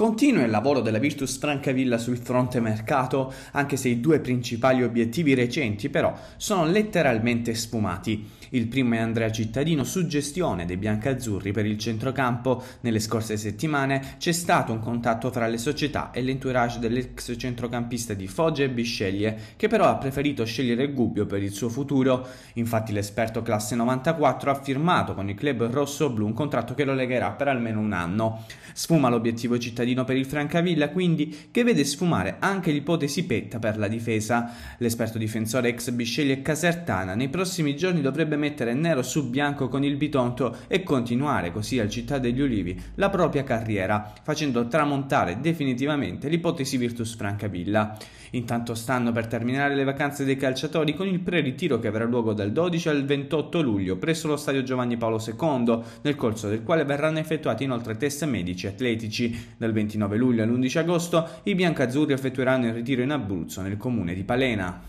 Continua il lavoro della Virtus Francavilla sul fronte mercato, anche se i due principali obiettivi recenti però sono letteralmente sfumati. Il primo è Andrea Cittadino suggestione dei biancazzurri per il centrocampo. Nelle scorse settimane c'è stato un contatto fra le società e l'entourage dell'ex centrocampista di Foggia e Bisceglie, che però ha preferito scegliere il Gubbio per il suo futuro. Infatti l'esperto classe 94 ha firmato con il club rosso-blu un contratto che lo legherà per almeno un anno. Sfuma l'obiettivo cittadino cittadino per il Francavilla, quindi, che vede sfumare anche l'ipotesi Petta per la difesa. L'esperto difensore ex Bisceglie e Casertana nei prossimi giorni dovrebbe mettere nero su bianco con il Bitonto e continuare così al Città degli Ulivi la propria carriera, facendo tramontare definitivamente l'ipotesi Virtus Francavilla. Intanto stanno per terminare le vacanze dei calciatori con il pre-ritiro che avrà luogo dal 12 al 28 luglio presso lo stadio Giovanni Paolo II, nel corso del quale verranno effettuati inoltre test medici e atletici. Dal 29 luglio all'11 agosto i biancazzurri effettueranno il ritiro in Abruzzo nel comune di Palena.